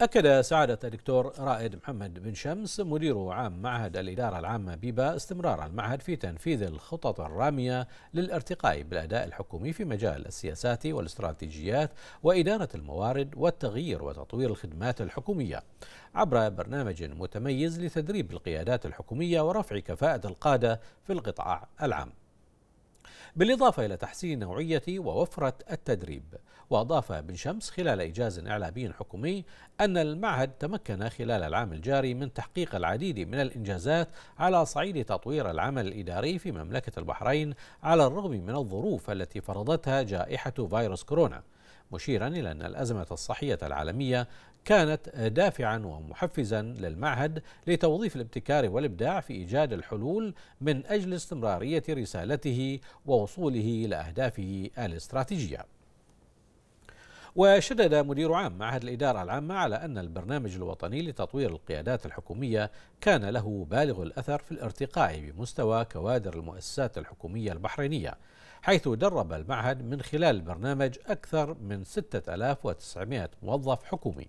أكد سعادة الدكتور رائد محمد بن شمس مدير عام معهد الإدارة العامة بيبا استمرار المعهد في تنفيذ الخطط الرامية للارتقاء بالأداء الحكومي في مجال السياسات والاستراتيجيات وإدارة الموارد والتغيير وتطوير الخدمات الحكومية عبر برنامج متميز لتدريب القيادات الحكومية ورفع كفاءة القادة في القطاع العام بالإضافة إلى تحسين نوعية ووفرة التدريب وأضاف بن شمس خلال إجاز إعلامي حكومي أن المعهد تمكن خلال العام الجاري من تحقيق العديد من الإنجازات على صعيد تطوير العمل الإداري في مملكة البحرين على الرغم من الظروف التي فرضتها جائحة فيروس كورونا مشيرا إلى أن الأزمة الصحية العالمية كانت دافعا ومحفزا للمعهد لتوظيف الابتكار والابداع في ايجاد الحلول من اجل استمراريه رسالته ووصوله الى اهدافه الاستراتيجيه. وشدد مدير عام معهد الإدارة العامة على أن البرنامج الوطني لتطوير القيادات الحكومية كان له بالغ الأثر في الارتقاء بمستوى كوادر المؤسسات الحكومية البحرينية حيث درب المعهد من خلال البرنامج أكثر من 6900 موظف حكومي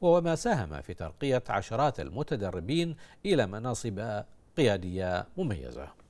وما ساهم في ترقية عشرات المتدربين إلى مناصب قيادية مميزة